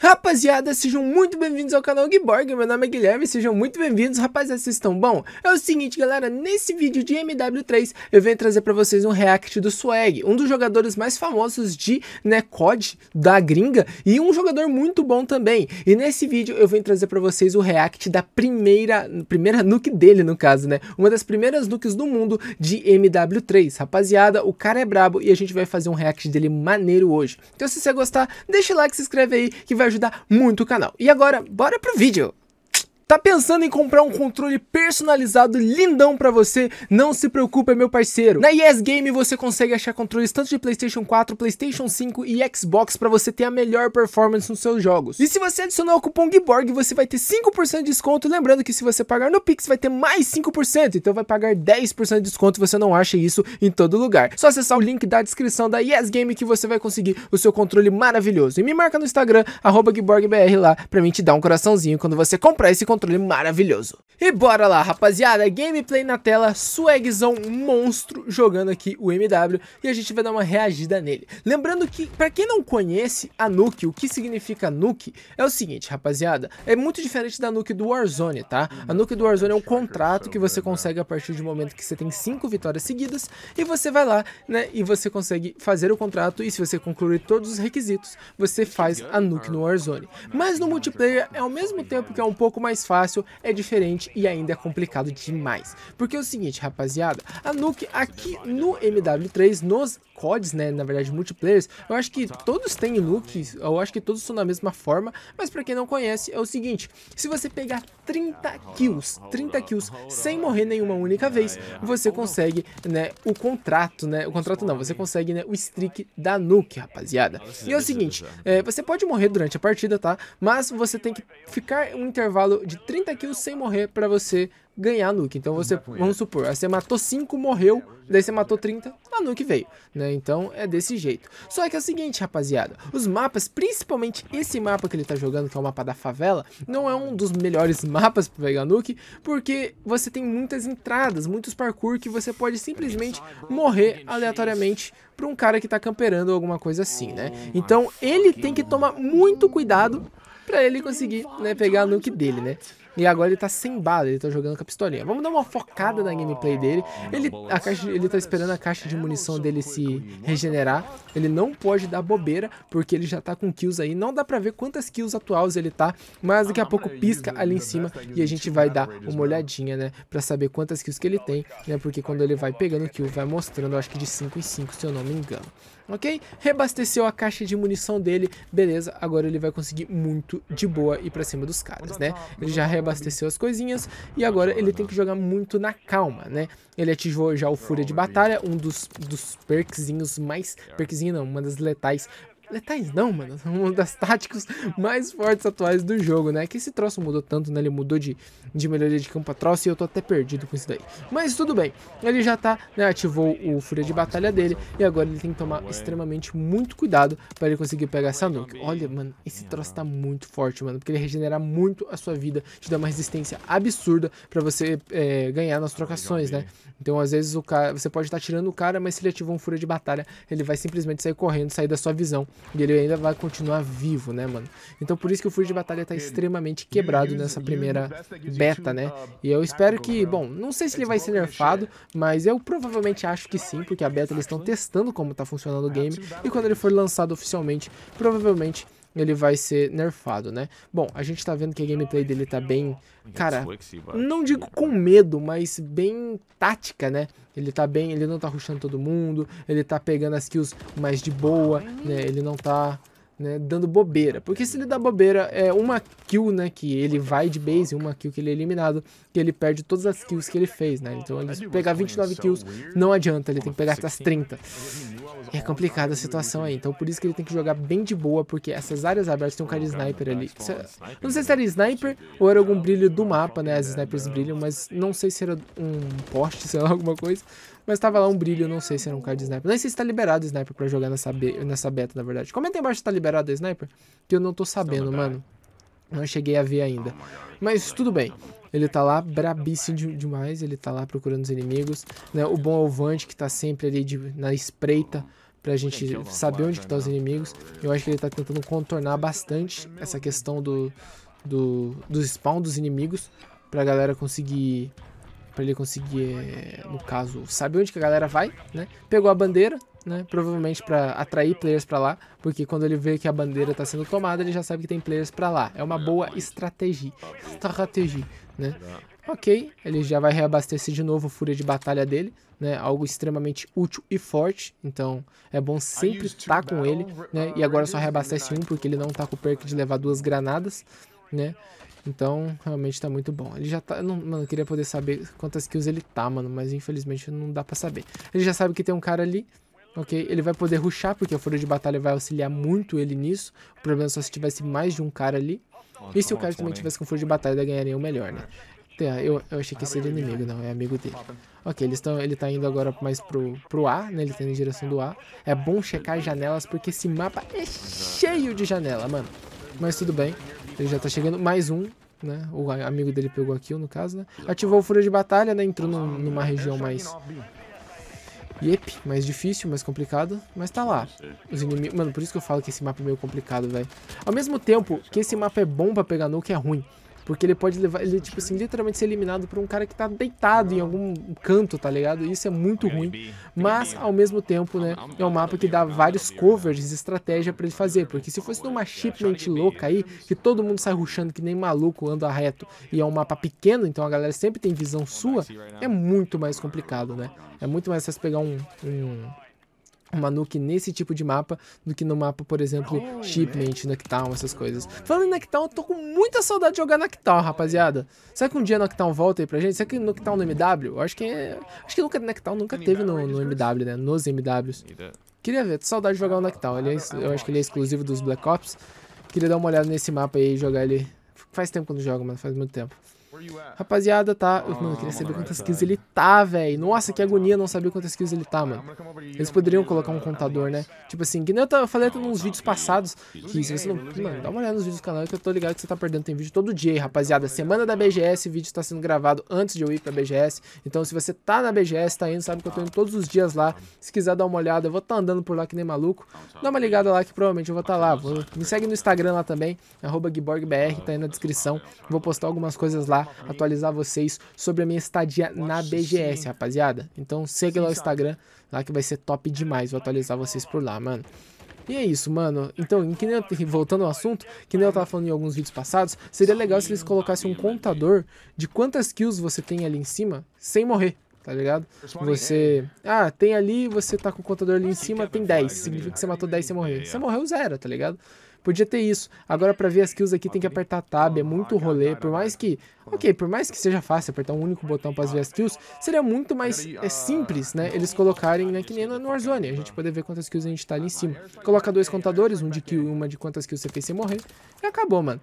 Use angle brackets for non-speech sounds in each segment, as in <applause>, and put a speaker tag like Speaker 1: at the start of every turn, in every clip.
Speaker 1: Rapaziada, sejam muito bem-vindos ao canal Giborg, meu nome é Guilherme, sejam muito bem-vindos, rapaziada, vocês estão bom? É o seguinte, galera, nesse vídeo de MW3 eu venho trazer pra vocês um react do Swag, um dos jogadores mais famosos de né, COD da gringa e um jogador muito bom também. E nesse vídeo eu venho trazer pra vocês o react da primeira, primeira nuke dele no caso, né? Uma das primeiras nukes do mundo de MW3, rapaziada, o cara é brabo e a gente vai fazer um react dele maneiro hoje. Então se você gostar, deixa o like, se inscreve aí que vai ajudar muito o canal. E agora, bora pro vídeo! Tá pensando em comprar um controle personalizado lindão para você? Não se preocupe, meu parceiro. Na Yes Game você consegue achar controles tanto de PlayStation 4, PlayStation 5 e Xbox para você ter a melhor performance nos seus jogos. E se você adicionar o cupom Giborg, você vai ter 5% de desconto, lembrando que se você pagar no Pix vai ter mais 5%, então vai pagar 10% de desconto, você não acha isso em todo lugar. Só acessar o link da descrição da Yes Game que você vai conseguir o seu controle maravilhoso. E me marca no Instagram @giborgbr lá para mim te dar um coraçãozinho quando você comprar esse controle controle maravilhoso. E bora lá, rapaziada, gameplay na tela, swagzão monstro jogando aqui o MW e a gente vai dar uma reagida nele. Lembrando que, pra quem não conhece a Nuke, o que significa Nuke, é o seguinte, rapaziada, é muito diferente da Nuke do Warzone, tá? A Nuke do Warzone é um contrato que você consegue a partir do momento que você tem 5 vitórias seguidas e você vai lá, né, e você consegue fazer o contrato e se você concluir todos os requisitos, você faz a Nuke no Warzone. Mas no multiplayer, é ao mesmo tempo que é um pouco mais fácil, é diferente e ainda é complicado demais. Porque é o seguinte, rapaziada, a Nuke aqui no MW3, nos CODs, né, na verdade multiplayers, eu acho que todos têm looks, eu acho que todos são da mesma forma, mas pra quem não conhece, é o seguinte, se você pegar 30 kills, 30 kills, sem morrer nenhuma única vez, você consegue, né, o contrato, né, o contrato não, você consegue, né, o streak da nuke, rapaziada. E é o seguinte, é, você pode morrer durante a partida, tá, mas você tem que ficar um intervalo de 30 kills sem morrer pra você ganhar a nuke. Então você, vamos supor, você matou 5, morreu, daí você matou 30, a nuke veio, né? Então é desse jeito. Só que é o seguinte, rapaziada, os mapas, principalmente esse mapa que ele tá jogando, que é o mapa da favela, não é um dos melhores <laughs> mapas para pegar nuke, porque você tem muitas entradas, muitos parkour que você pode simplesmente morrer aleatoriamente para um cara que tá camperando ou alguma coisa assim, né? Então ele tem que tomar muito cuidado para ele conseguir, né, pegar a nuke dele, né? E agora ele tá sem bala, ele tá jogando com a pistolinha. Vamos dar uma focada na gameplay dele. Ah, ele, a caixa, ele tá esperando a caixa de munição dele se regenerar. Ele não pode dar bobeira, porque ele já tá com kills aí. Não dá pra ver quantas kills atuais ele tá, mas daqui a ah, pouco pisca ali em cima e a gente vai dar uma olhadinha, né? Pra saber quantas kills que ele tem, né? Porque quando ele vai pegando kill, vai mostrando, acho que de 5 em 5, se eu não me engano. Ok? Reabasteceu a caixa de munição dele, beleza. Agora ele vai conseguir muito de boa ir pra cima dos caras, né? Ele já reabasteceu abasteceu as coisinhas e agora ele tem que jogar muito na calma, né? Ele ativou já o Fúria de Batalha, um dos, dos perkzinhos mais... Perkzinho não, uma das letais Letais não, mano. Uma das táticas mais fortes atuais do jogo, né? Que esse troço mudou tanto, né? Ele mudou de, de melhoria de campo a troço e eu tô até perdido com isso daí. Mas tudo bem. Ele já tá, né? Ativou o Fúria de Batalha dele e agora ele tem que tomar extremamente muito cuidado pra ele conseguir pegar essa nuke. Olha, mano, esse troço tá muito forte, mano. Porque ele regenera muito a sua vida, te dá uma resistência absurda pra você é, ganhar nas trocações, né? Então, às vezes, o cara, você pode estar tá tirando o cara, mas se ele ativou um Fúria de Batalha, ele vai simplesmente sair correndo, sair da sua visão e ele ainda vai continuar vivo, né, mano? Então por isso que o furo de batalha tá extremamente quebrado nessa primeira beta, né? Uh, e eu espero que, né? bom, não sei se ele vai ser nerfado, mas eu provavelmente acho que sim, porque a beta eles estão testando como tá funcionando o é, game, e quando ele for lançado oficialmente, provavelmente ele vai ser nerfado, né? Bom, a gente tá vendo que a gameplay dele tá bem, cara, não digo com medo, mas bem tática, né? Ele tá bem, ele não tá rushando todo mundo, ele tá pegando as kills mais de boa, né? Ele não tá né, dando bobeira. Porque se ele dá bobeira, é uma kill, né, que ele vai de base, uma kill que ele é eliminado, que ele perde todas as kills que ele fez, né. Então ele pegar 29 é kills não adianta, ele tem que pegar as 30. É complicada a situação aí, então por isso que ele tem que jogar bem de boa, porque essas áreas abertas tem um cara oh, de sniper ali. É não sei se era sniper ou era algum brilho do mapa, né, as snipers brilham, mas não sei se era um poste, <laughs> sei lá, alguma coisa. Mas tava lá um brilho, não sei se era um card de sniper. Nem sei se tá liberado o sniper pra jogar nessa, be nessa beta, na verdade. Comenta aí embaixo se tá liberado o sniper, que eu não tô sabendo, mano. Não cheguei a ver ainda. Mas tudo bem. Ele tá lá brabíssimo de, demais, ele tá lá procurando os inimigos. Né? O bom Alvante que tá sempre ali de, na espreita pra gente saber onde que tá os né, inimigos. Eu acho que ele tá tentando contornar bastante essa questão do, do, do spawn dos inimigos pra galera conseguir para ele conseguir, eh, no caso, saber onde que a galera vai, né? Pegou a bandeira, né? Provavelmente para atrair players para lá, porque quando ele vê que a bandeira está sendo tomada, ele já sabe que tem players para lá. É uma boa estratégia, estratégia, né? Ok, ele já vai reabastecer de novo a fúria de batalha dele, né? Algo extremamente útil e forte, então é bom sempre estar tá com ele, né? E agora só reabastece um, porque ele não está com o perk de levar duas granadas, né? Então, realmente tá muito bom. Ele já tá... Não, mano, eu queria poder saber quantas kills ele tá, mano. Mas, infelizmente, não dá pra saber. Ele já sabe que tem um cara ali. Ok? Ele vai poder ruxar, porque a fúria de batalha vai auxiliar muito ele nisso. O problema é só se tivesse mais de um cara ali. E se tá o cara também tivesse com fúria de batalha, ganharia o melhor, né? Eu, eu achei que seria inimigo, não, é amigo dele. Ok, eles tão, ele tá indo agora mais pro, pro A, né? Ele tá indo em direção do A. É bom checar janelas, porque esse mapa é cheio de janela, mano. Mas tudo bem. Ele já tá chegando. Mais um, né? O amigo dele pegou a kill, no caso, né? Ativou tá. o furo de batalha, né? Entrou no, numa é região mais... Yep, mais difícil, mais complicado, mas tá lá. Os inimigos... Mano, por isso que eu falo que esse mapa é meio complicado, velho. Ao mesmo tempo que esse mapa é bom pra pegar nuke, é ruim. Porque ele pode levar, ele, tipo assim, literalmente ser eliminado por um cara que tá deitado em algum canto, tá ligado? Isso é muito ruim. Mas, ao mesmo tempo, né, é um mapa que dá vários covers estratégia para ele fazer. Porque se fosse numa shipment louca aí, que todo mundo sai ruxando que nem maluco, anda reto, e é um mapa pequeno, então a galera sempre tem visão sua, é muito mais complicado, né? É muito mais fácil pegar um, um uma nuke nesse tipo de mapa do que no mapa, por exemplo, Shipment, Noctown, essas coisas. Falando em Noctown, eu tô com muita saudade de jogar Noctown, rapaziada. Será que um dia Noctown volta aí pra gente? Será que Noctown no MW? Eu acho que é... Acho que nunca, Noctown nunca teve no, no MW, né? Nos MWs. Queria ver, tô saudade de jogar o Noctown. é, eu acho que ele é exclusivo dos Black Ops. Queria dar uma olhada nesse mapa aí e jogar ele... Faz tempo que eu não jogo, mano. Faz muito tempo. Rapaziada, tá? Eu, mano, eu queria ah, saber quantas kills ele tá, velho. Nossa, que agonia não saber quantas kills ele tá, mano. Ah, Eles poderiam colocar um contador, né? Tipo assim, que nem eu, falei até nos vídeos passados. Que se você não. Mano, dá uma olhada nos vídeos do canal que eu tô ligado que você tá perdendo. Tem vídeo todo dia, rapaziada. Semana da BGS, vídeo tá sendo gravado antes de eu ir pra BGS. Então, se você tá na BGS, tá indo, sabe que eu tô indo todos os dias lá. Se quiser dar uma olhada, eu vou tá andando por lá que nem maluco. Dá uma ligada lá que provavelmente eu vou tá lá. Me segue no Instagram lá também, arroba GuiborgBR, tá aí na descrição. Vou postar algumas coisas lá lá, atualizar vocês sobre a minha estadia na BGS, rapaziada. Então segue lá o Instagram, lá que vai ser top demais, vou atualizar vocês por lá, mano. E é isso, mano. Então, que nem, voltando ao assunto, que nem eu tava falando em alguns vídeos passados, seria legal se eles colocassem um contador de quantas kills você tem ali em cima sem morrer, tá ligado? Você. Ah, tem ali, você tá com o contador ali em cima, tem 10. Né? Significa que você matou 10 e morrer. morreu. É. Você morreu zero, tá ligado? Podia ter isso. Agora para ver as kills aqui tem que apertar tab, é muito rolê, por mais né? que... Ok, por mais que seja fácil apertar um único botão para ver as kills, seria muito mais é, simples, né, eles colocarem, né, que nem no Warzone, a gente poder ver quantas kills a gente tá ali em cima. Coloca dois contadores, um de kill e uma de quantas kills você fez sem morrer, e acabou, mano.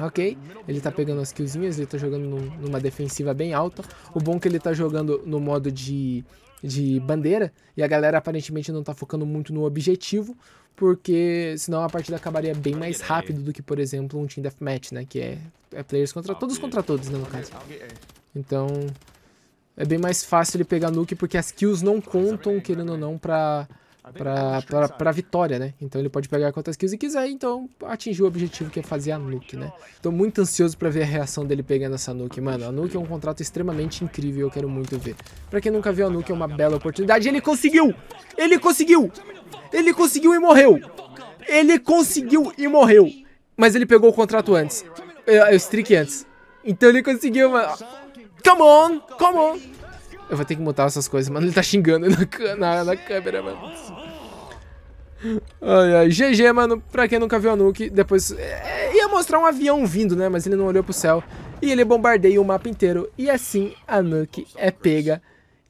Speaker 1: Ok, ele tá pegando as killzinhas, ele tá jogando num, numa defensiva bem alta. O bom é que ele tá jogando no modo de, de bandeira, e a galera aparentemente não tá focando muito no objetivo, porque senão a partida acabaria bem mais rápido do que, por exemplo, um Team Deathmatch, né? Que é, é players contra todos contra todos, né, no caso. Então, é bem mais fácil ele pegar nuke, porque as kills não contam, querendo né? ou não, pra Tá para tá vitória, né? Então ele pode pegar quantas kills ele quiser, então atingir o objetivo que é fazer a nuke, né? Tô muito ansioso para ver a reação dele pegando essa nuke, mano. A nuke é um contrato extremamente incrível, eu quero muito ver. Para quem nunca viu a nuke é uma bela oportunidade. Ele conseguiu! Ele conseguiu! Ele conseguiu e morreu! Ele conseguiu e morreu! Mas ele pegou o contrato antes. É, é o streak antes. Então ele conseguiu, mano. Come on! Come on! Eu vou ter que mutar essas coisas, mano. Ele tá xingando na, na, na câmera, mano. Ai, ai. GG, mano. Pra quem nunca viu a Nuke, depois... É, ia mostrar um avião vindo, né? Mas ele não olhou pro céu. E ele bombardeia o mapa inteiro. E assim a Nuke é pega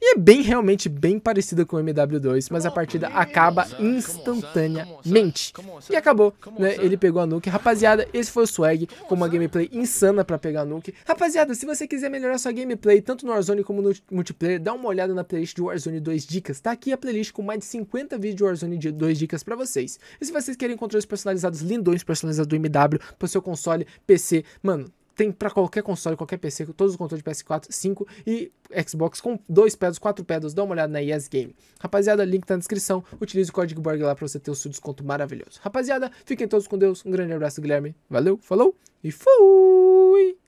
Speaker 1: e é bem, realmente, bem parecida com o MW2, mas a partida acaba instantaneamente. E acabou, né? Ele pegou a nuke. Rapaziada, esse foi o Swag, com uma gameplay insana pra pegar a nuke. Rapaziada, se você quiser melhorar sua gameplay, tanto no Warzone como no multiplayer, dá uma olhada na playlist de Warzone 2 Dicas. Tá aqui a playlist com mais de 50 vídeos de Warzone 2 Dicas pra vocês. E se vocês querem controles personalizados, lindões personalizados do MW, pro seu console, PC, mano, tem para qualquer console, qualquer PC, todos os controles de PS4, 5 e Xbox com dois pedals, quatro pedals. Dá uma olhada na ES Game. Rapaziada, link tá na descrição. Utilize o código BORG lá pra você ter o seu desconto maravilhoso. Rapaziada, fiquem todos com Deus. Um grande abraço, Guilherme. Valeu, falou e fui!